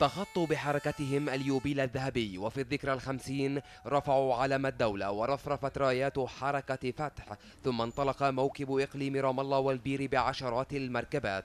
تخطوا بحركتهم اليوبيل الذهبي وفي الذكرى الخمسين رفعوا علم الدولة ورفرفت رايات حركة فتح ثم انطلق موكب إقليم رام الله والبير بعشرات المركبات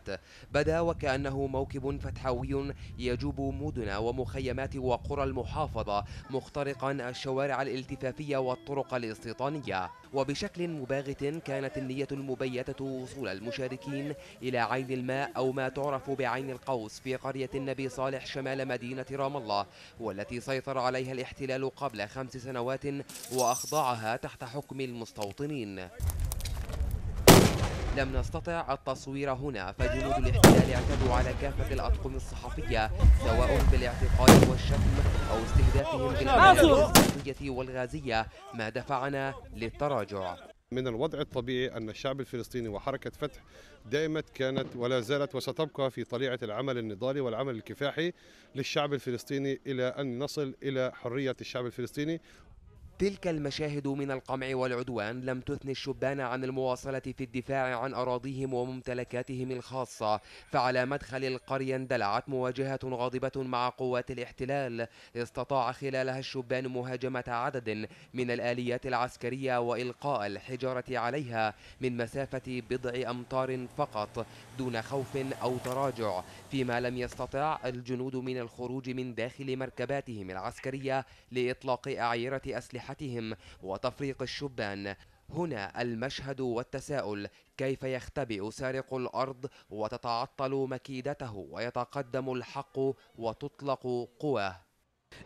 بدا وكأنه موكب فتحوي يجوب مدن ومخيمات وقرى المحافظة مخترقا الشوارع الالتفافية والطرق الاستيطانية وبشكل مباغت كانت النية المبيتة وصول المشاركين إلى عين الماء أو ما تعرف بعين القوس في قرية النبي صالح شمال شمال مدينة رام الله والتي سيطر عليها الاحتلال قبل خمس سنوات وأخضعها تحت حكم المستوطنين لم نستطع التصوير هنا فجنود الاحتلال اعتدوا على كافة الأطقم الصحفية سواء بالاعتقال والشتم أو استهدافهم بالمنازل والغازية ما دفعنا للتراجع من الوضع الطبيعي أن الشعب الفلسطيني وحركة فتح دائما كانت ولا زالت وستبقى في طليعة العمل النضالي والعمل الكفاحي للشعب الفلسطيني إلى أن نصل إلى حرية الشعب الفلسطيني تلك المشاهد من القمع والعدوان لم تثن الشبان عن المواصلة في الدفاع عن أراضيهم وممتلكاتهم الخاصة فعلى مدخل القرية اندلعت مواجهة غاضبة مع قوات الاحتلال استطاع خلالها الشبان مهاجمة عدد من الآليات العسكرية وإلقاء الحجارة عليها من مسافة بضع أمتار فقط دون خوف أو تراجع فيما لم يستطع الجنود من الخروج من داخل مركباتهم العسكرية لإطلاق أعيرة أسلحة أسلحتهم وتفريق الشبان هنا المشهد والتساؤل كيف يختبئ سارق الأرض وتتعطل مكيدته ويتقدم الحق وتطلق قواه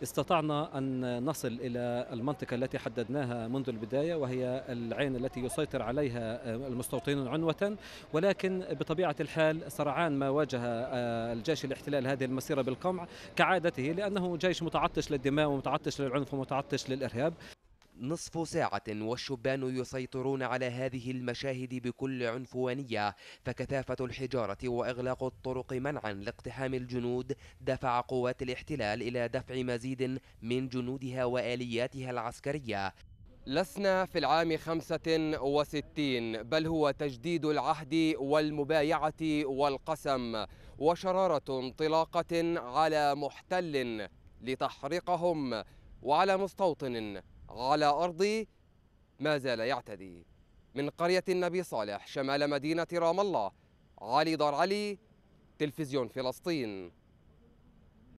استطعنا أن نصل إلى المنطقة التي حددناها منذ البداية وهي العين التي يسيطر عليها آه، المستوطنون عنوة ولكن بطبيعة الحال سرعان ما واجه آه، الجيش الاحتلال هذه المسيرة بالقمع كعادته لأنه جيش متعطش للدماء ومتعطش للعنف ومتعطش للإرهاب نصف ساعة والشبان يسيطرون على هذه المشاهد بكل عنفوانية فكثافة الحجارة وإغلاق الطرق منعا لاقتحام الجنود دفع قوات الاحتلال إلى دفع مزيد من جنودها وآلياتها العسكرية لسنا في العام 65 بل هو تجديد العهد والمبايعة والقسم وشرارة انطلاقة على محتل لتحرقهم وعلى مستوطن على أرض ما زال يعتدي من قرية النبي صالح شمال مدينة رام الله علي دار علي تلفزيون فلسطين